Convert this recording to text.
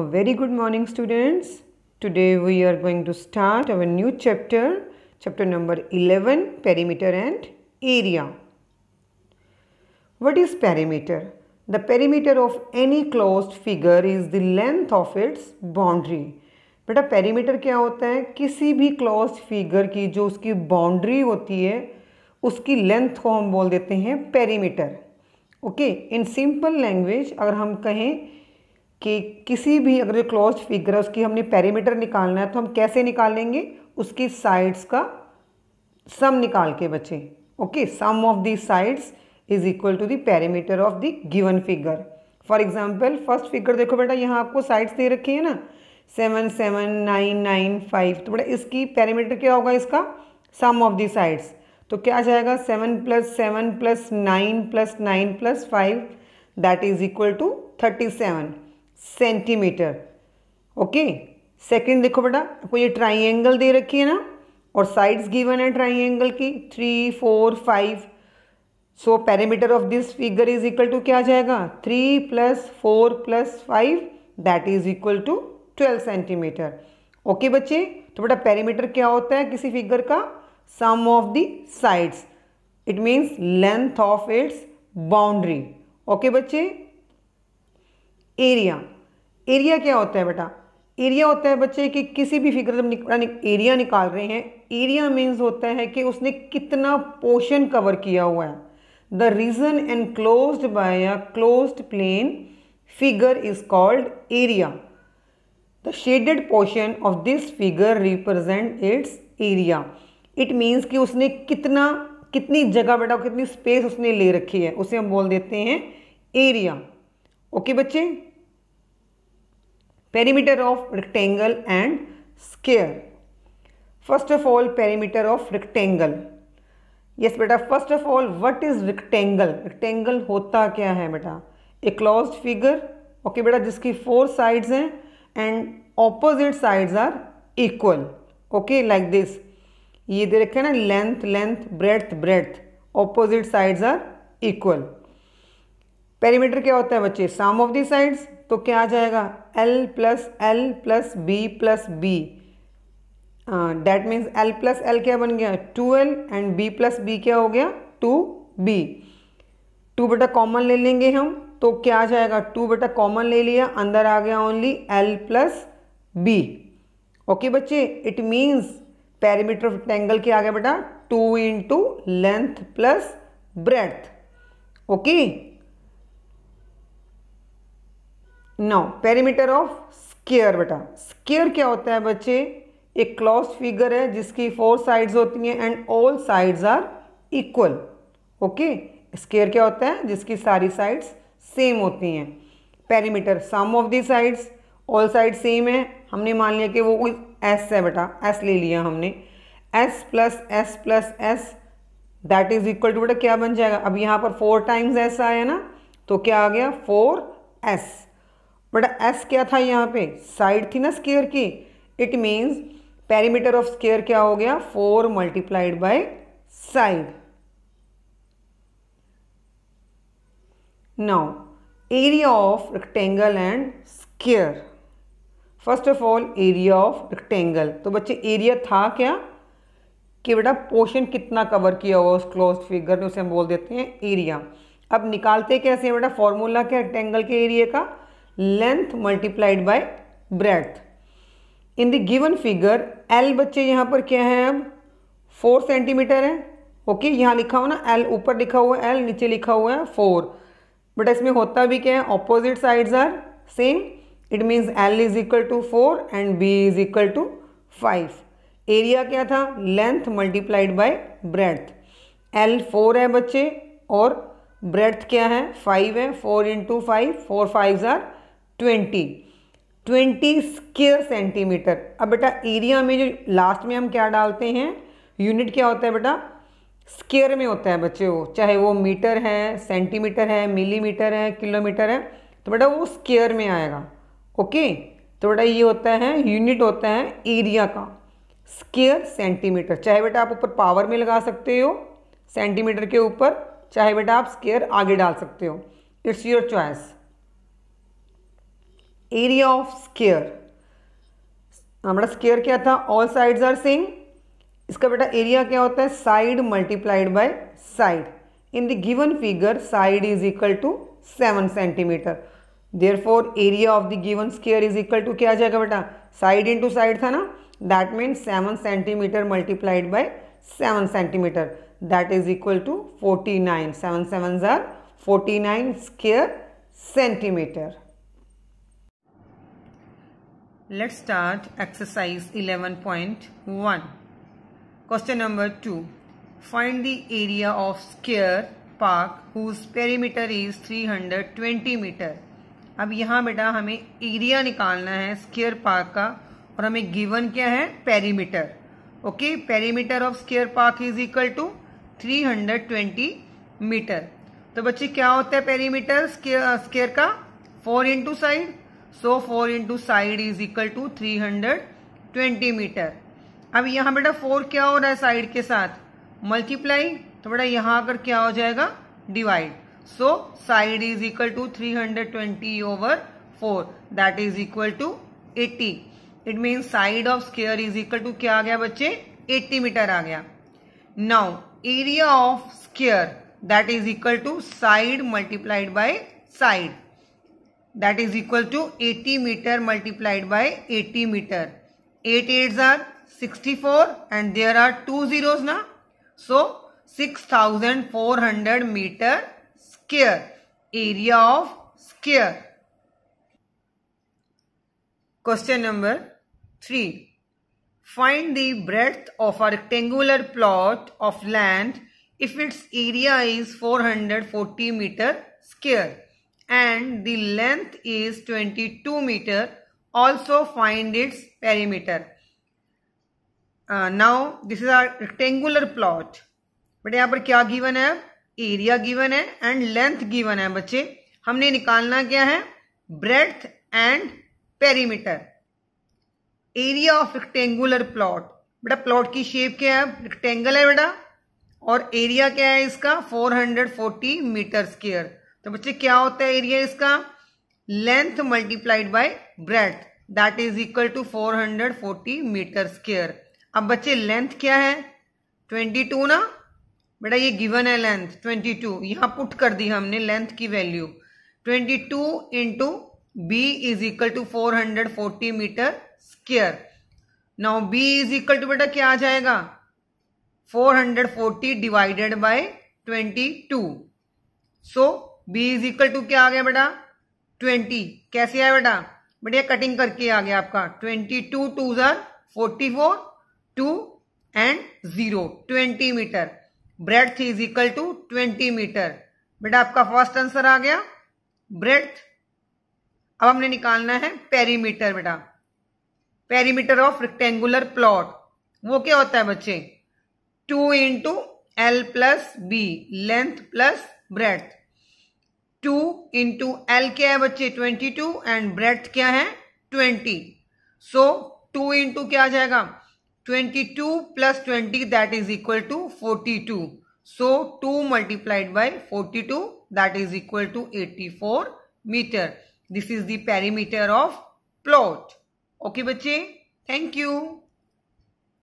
A very good morning students. Today we are going to start our new chapter, chapter number 11, perimeter and area. What is perimeter? The perimeter of any closed figure is the length of its boundary. बेटा perimeter क्या होता है किसी भी close figure की जो उसकी boundary होती है उसकी लेंथ को हम बोल देते हैं perimeter okay in simple language अगर हम कहें कि किसी भी अगर जो क्लोज फिगर है उसकी हमने पैरीमीटर निकालना है तो हम कैसे निकालेंगे उसकी साइड्स का सम निकाल के बचे okay sum of the sides is equal to the perimeter of the given figure for example first figure देखो बेटा यहाँ आपको साइड्स दे रखी है ना seven seven nine nine five तो बेटा इसकी पैरामीटर क्या होगा इसका सम ऑफ दी साइड्स तो क्या आ जाएगा seven plus seven plus nine plus nine plus five that is equal to thirty seven centimetre okay second देखो बेटा आपको ये ट्राइंगल दे रखी है ना और साइड्स गिवन है ट्राइंगल की three four five so parameter of this figure is equal to क्या आ जाएगा three plus four plus five that is equal to twelve centimetre okay बच्चे तो बेटा पैरामीटर क्या होता है किसी फिगर का sum of the sides it means length of its boundary okay बच्चे एरिया एरिया क्या होता है बेटा एरिया होता है बच्चे कि किसी भी फिगर जब निक, निक, एरिया निकाल रहे हैं एरिया मीन्स होता है कि उसने कितना पोर्शन कवर किया हुआ है the region enclose by a close plane figure is called area the shaded portion of this figure represent its area it means कि उसने कितना कितनी जगह बेटा कितनी स्पेस उसने ले रखी है उसे हम बोल देते हैं एरिया ओके बच्चे perimeter of rectangle and square first of all perimeter of rectangle yes बेटा first of all what is rectangle rectangle होता क्या है बेटा ए क्लोज फिगर ओके बेटा जिसकी फोर साइड्स हैं and opposite sides are equal okay like this ये दे ना length length breadth breadth opposite sides are equal perimeter क्या होता है बच्चे सम ऑफ दी साइड्स तो क्या आ जाएगा L plus L plus B plus B that means L plus L क्या बन गया two L and B plus B क्या हो गया टू बी टू बेटा कॉमन ले लेंगे हम तो क्या आ जाएगा टू बेटा कॉमन ले लिया अंदर आ गया only L plus B okay बच्चे it means parameter of triangle क्या आ गया बेटा two into length plus breadth okay now perimeter of square बेटा स्केयर क्या होता है बच्चे एक क्लॉज फिगर है जिसकी फोर साइड्स होती हैं and all sides are equal okay square क्या होता है जिसकी सारी साइड्स सेम होती हैं perimeter sum of the sides all side same है हमने मान लिया कि वो कोई एस है बेटा एस ले लिया हमने S plus S plus S that is equal to बेटा क्या बन जाएगा अब यहाँ पर फोर टाइम्स एस आया ना तो क्या आ गया फोर एस बेटा एस क्या था यहाँ पे साइड थी ना स्केयर की it means perimeter of square क्या हो गया four multiplied by side now area of rectangle and square first of all area of rectangle तो बच्चे एरिया था क्या कि बेटा पोर्शन कितना कवर किया हुआ उस क्लोज फिगर में उसे हम बोल देते हैं एरिया अब निकालते कैसे हैं बेटा फॉर्मूला क्या रेक्टेंगल के एरिया का length multiplied by breadth in the given figure L बच्चे यहाँ पर क्या है अब फोर सेंटीमीटर है ओके okay, यहाँ लिखा हो ना एल ऊपर लिखा हुआ है एल नीचे लिखा हुआ है फोर बट इसमें होता भी क्या है opposite sides are same it means L is equal to four and B is equal to five area क्या था length multiplied by breadth L four है बच्चे और ब्रेथ क्या है फाइव है four into five four five are twenty twenty square centimetre अब बेटा एरिया में जो लास्ट में हम क्या डालते हैं यूनिट क्या होता है बेटा स्केयर में होता है बच्चे वो चाहे वो मीटर है सेंटीमीटर है मिलीमीटर है किलोमीटर है तो बेटा वो स्केयर में आएगा ओके तो बेटा ये होता है यूनिट होता है एरिया का स्केयर सेंटीमीटर चाहे बेटा आप ऊपर पावर में लगा सकते हो सेंटीमीटर के ऊपर चाहे बेटा आप स्केयर आगे डाल सकते हो it's your choice area of square हमारा स्केयर क्या था ऑल साइड्स आर सेम इसका बेटा एरिया क्या होता है side multiplied by side in the given figure side is equal to seven centimetre there four area of the given square is equal to क्या आ जाएगा बेटा साइड टू साइड था ना that mean seven centimetre multiplied by seven centimetre that is equal to forty nine seven seven जार forty nine square centimetre let's start exercise 11.1 question number 2 find the area of square park whose perimeter is 320 meter अब यहाँ बेटा हमें area निकालना है square park का और हमें गिवन क्या है perimeter okay perimeter of square park is equal to 320 metre तो बच्चे क्या होता है पेरीमीटर स्केयर का four into side so four into side is equal to three hundred twenty metre अब यहाँ बेटा फोर क्या हो रहा है साइड के साथ मल्टीप्लाई तो बेटा यहाँ आकर क्या हो जाएगा divide so side is equal to three hundred twenty over four that is equal to eighty it mean side of square is equal to क्या आ गया बच्चे एट्टी मीटर आ गया now area of square that is equal to side multiplied by side that is equal to 80 meter multiplied by 80 meter. 8 eights are 64 and there are 2 zeros na. So 6400 meter square area of square. Question number 3. Find the breadth of a rectangular plot of land if its area is 440 meter square. and the length is 22 meter also find its perimeter now this is is a rectangular plot but यहाँ पर क्या given है area given है and length given है बच्चे हमने निकालना क्या है breadth and perimeter area of rectangular plot बेटा प्लॉट की शेप क्या है रेक्टेंगल है बेटा और एरिया क्या है इसका four hundred forty metre square तो बच्चे क्या होता है एरिया इसका length multiplied by breadth that is equal to 440 metre square अब बच्चे लेंथ क्या है 22 ना बेटा ये गिवन है लेंथ 22 टू यहाँ पुट कर दी हमने लेंथ की value 22 two into B is equal to four metre square now B is equal to बेटा क्या आ जाएगा 440 divided by 22 so so, B is equal to क्या आ गया बेटा ट्वेंटी कैसे आया बेटा बढ़िया कटिंग करके आ गया आपका ट्वेंटी टू टू जर forty four two and zero twenty metre breadth is equal to twenty metre बेटा आपका फर्स्ट आंसर आ गया ब्रेथ अब हमने निकालना है पेरीमीटर बेटा पेरीमीटर ऑफ रेक्टेंगुलर प्लॉट वो क्या होता है बच्चे two into L plus B length plus breadth two into L क्या है बच्चे ट्वेंटी टू एंड ब्रेथ क्या है ट्वेंटी सो टू इंटू क्या आ जाएगा twenty two plus twenty that is equal to forty two so two multiplied by forty two that is equal to eighty four metre this is perimeter of plot okay बच्चे thank you